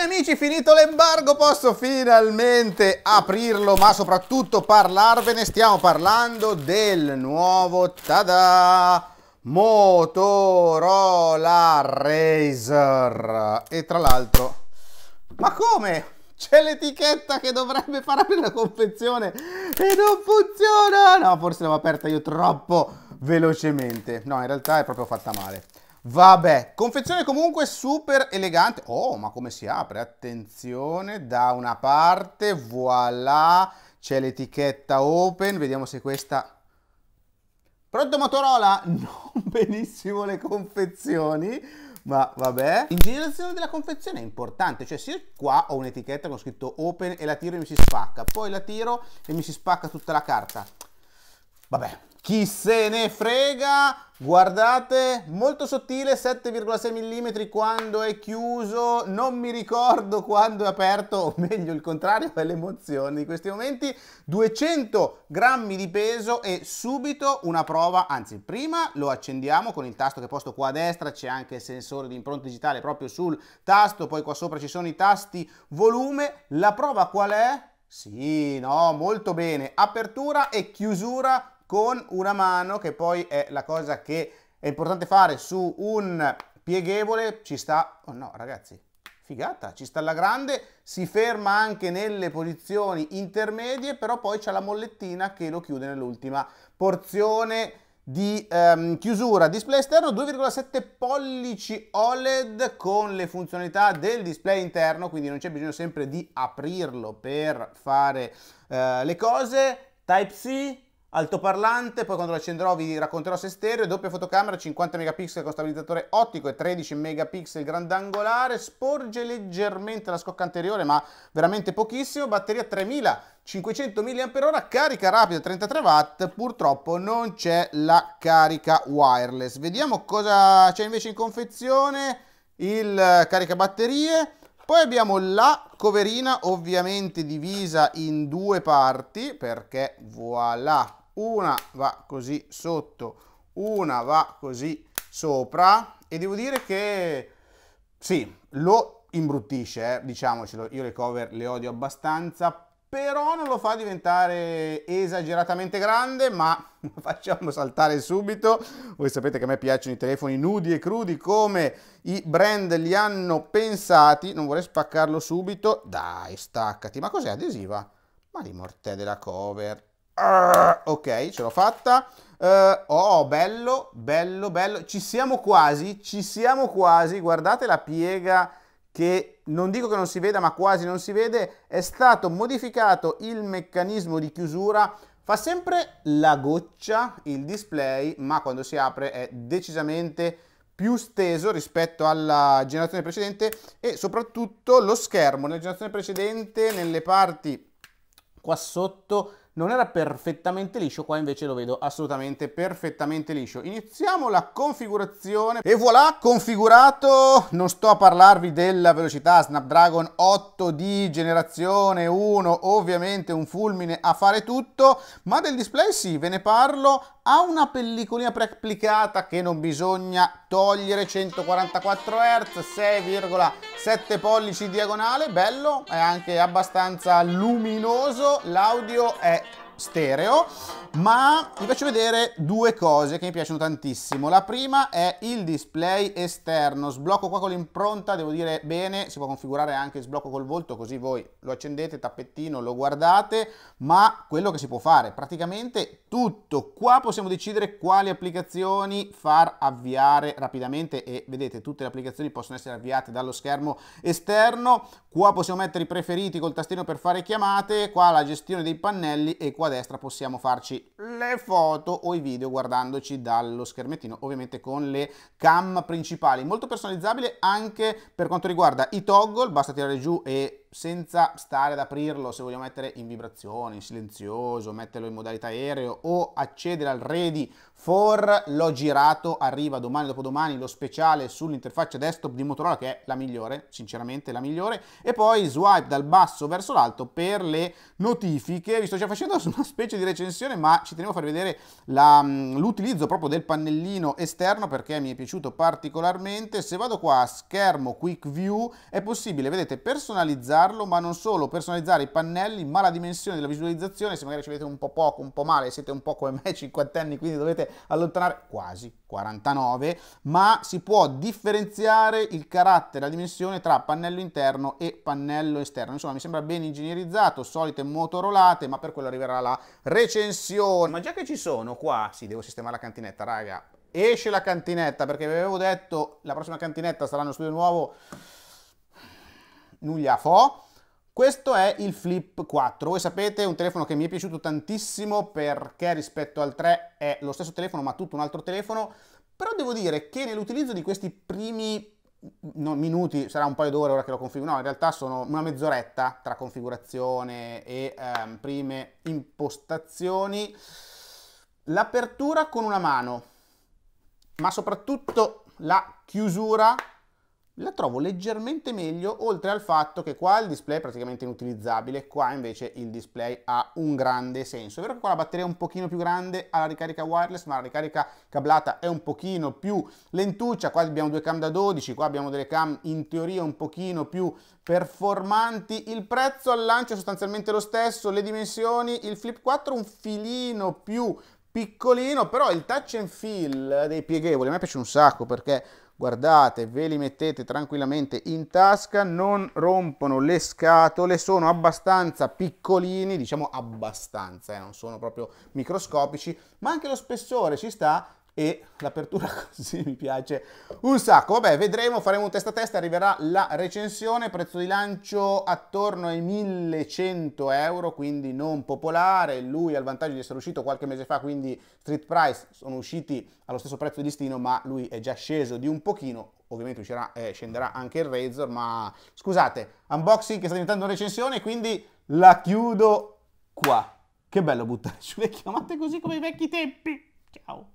Bene amici, finito l'embargo, posso finalmente aprirlo, ma soprattutto parlarvene. Stiamo parlando del nuovo tada Motorola Razer. E tra l'altro, ma come? C'è l'etichetta che dovrebbe far aprire la confezione e non funziona! No, forse l'avevo aperta io troppo velocemente. No, in realtà è proprio fatta male. Vabbè, confezione comunque super elegante. Oh, ma come si apre? Attenzione, da una parte, voilà, c'è l'etichetta open. Vediamo se questa... Pronto Motorola? Non benissimo le confezioni, ma vabbè. L'ingegnerizzazione della confezione è importante, cioè se qua ho un'etichetta con scritto open e la tiro e mi si spacca, poi la tiro e mi si spacca tutta la carta. Vabbè, chi se ne frega? Guardate, molto sottile, 7,6 mm quando è chiuso, non mi ricordo quando è aperto, o meglio il contrario è l'emozione di questi momenti, 200 grammi di peso e subito una prova, anzi prima lo accendiamo con il tasto che posto qua a destra, c'è anche il sensore di impronta digitale proprio sul tasto, poi qua sopra ci sono i tasti volume, la prova qual è? Sì, no, molto bene, apertura e chiusura con una mano che poi è la cosa che è importante fare su un pieghevole, ci sta, oh no ragazzi, figata, ci sta alla grande, si ferma anche nelle posizioni intermedie, però poi c'è la mollettina che lo chiude nell'ultima porzione di ehm, chiusura. Display esterno 2,7 pollici OLED con le funzionalità del display interno, quindi non c'è bisogno sempre di aprirlo per fare eh, le cose. Type-C, altoparlante, poi quando lo accenderò vi racconterò se stereo, doppia fotocamera 50 megapixel con stabilizzatore ottico e 13 megapixel grandangolare, sporge leggermente la scocca anteriore ma veramente pochissimo, batteria 3500 mAh, carica rapida 33 watt, purtroppo non c'è la carica wireless. Vediamo cosa c'è invece in confezione, il caricabatterie, poi abbiamo la coverina ovviamente divisa in due parti perché voilà una va così sotto, una va così sopra e devo dire che sì, lo imbruttisce, eh, diciamocelo, io le cover le odio abbastanza, però non lo fa diventare esageratamente grande, ma facciamo saltare subito. Voi sapete che a me piacciono i telefoni nudi e crudi come i brand li hanno pensati. Non vorrei spaccarlo subito. Dai, staccati. Ma cos'è adesiva? Ma di mortè della cover. Ok, ce l'ho fatta. Uh, oh, bello, bello, bello. Ci siamo quasi, ci siamo quasi. Guardate la piega che non dico che non si veda, ma quasi non si vede. È stato modificato il meccanismo di chiusura. Fa sempre la goccia, il display, ma quando si apre è decisamente più steso rispetto alla generazione precedente e soprattutto lo schermo. Nella generazione precedente, nelle parti qua sotto, non era perfettamente liscio, qua invece lo vedo assolutamente perfettamente liscio. Iniziamo la configurazione e voilà, configurato. Non sto a parlarvi della velocità Snapdragon 8 di generazione 1, ovviamente un fulmine a fare tutto, ma del display sì, ve ne parlo. Ha una pellicolina preapplicata che non bisogna togliere, 144 Hz, 6,7 pollici diagonale, bello, è anche abbastanza luminoso, l'audio è stereo, ma vi faccio vedere due cose che mi piacciono tantissimo. La prima è il display esterno, sblocco qua con l'impronta, devo dire bene, si può configurare anche il sblocco col volto, così voi lo accendete, tappettino, lo guardate, ma quello che si può fare, praticamente tutto. Qua possiamo decidere quali applicazioni far avviare rapidamente e vedete tutte le applicazioni possono essere avviate dallo schermo esterno. Qua possiamo mettere i preferiti col tastino per fare chiamate, qua la gestione dei pannelli e qua destra possiamo farci le foto o i video guardandoci dallo schermettino, ovviamente con le cam principali. Molto personalizzabile anche per quanto riguarda i toggle, basta tirare giù e senza stare ad aprirlo, se vogliamo mettere in vibrazione, in silenzioso, metterlo in modalità aereo o accedere al ready for, l'ho girato, arriva domani dopodomani lo speciale sull'interfaccia desktop di Motorola che è la migliore, sinceramente la migliore, e poi swipe dal basso verso l'alto per le notifiche, vi sto già facendo una specie di recensione ma ci tenevo a far vedere l'utilizzo proprio del pannellino esterno perché mi è piaciuto particolarmente, se vado qua a schermo quick view è possibile, vedete, personalizzare visualizzarlo, ma non solo, personalizzare i pannelli, ma la dimensione della visualizzazione, se magari ci vedete un po' poco, un po' male, siete un po' come me, cinquantenni, quindi dovete allontanare quasi 49, ma si può differenziare il carattere, la dimensione tra pannello interno e pannello esterno. Insomma, mi sembra ben ingegnerizzato, solite motorolate, ma per quello arriverà la recensione. Ma già che ci sono qua, sì, devo sistemare la cantinetta, raga, esce la cantinetta perché vi avevo detto la prossima cantinetta sarà uno studio nuovo Nuglia Fo. Questo è il Flip 4, voi sapete è un telefono che mi è piaciuto tantissimo perché rispetto al 3 è lo stesso telefono ma tutto un altro telefono, però devo dire che nell'utilizzo di questi primi mm, minuti, sarà un paio d'ore ora che lo configuro, no in realtà sono una mezz'oretta tra configurazione e ehm, prime impostazioni, l'apertura con una mano, ma soprattutto la chiusura la trovo leggermente meglio oltre al fatto che qua il display è praticamente inutilizzabile, qua invece il display ha un grande senso. È vero che qua la batteria è un pochino più grande, alla ricarica wireless, ma la ricarica cablata è un pochino più lentuccia, qua abbiamo due cam da 12, qua abbiamo delle cam in teoria un pochino più performanti. Il prezzo al lancio è sostanzialmente lo stesso, le dimensioni, il Flip 4 un filino più piccolino, però il touch and feel dei pieghevoli a me piace un sacco perché guardate, ve li mettete tranquillamente in tasca, non rompono le scatole, sono abbastanza piccolini, diciamo abbastanza, eh, non sono proprio microscopici, ma anche lo spessore ci sta e l'apertura così mi piace un sacco. Vabbè, vedremo, faremo un testa a testa, arriverà la recensione, prezzo di lancio attorno ai 1100 euro, quindi non popolare. Lui ha il vantaggio di essere uscito qualche mese fa, quindi street price sono usciti allo stesso prezzo di listino, ma lui è già sceso di un pochino. Ovviamente uscirà, eh, scenderà anche il Razor, ma scusate, unboxing che sta diventando recensione, quindi la chiudo qua. Che bello buttare le chiamate così come i vecchi tempi. Ciao.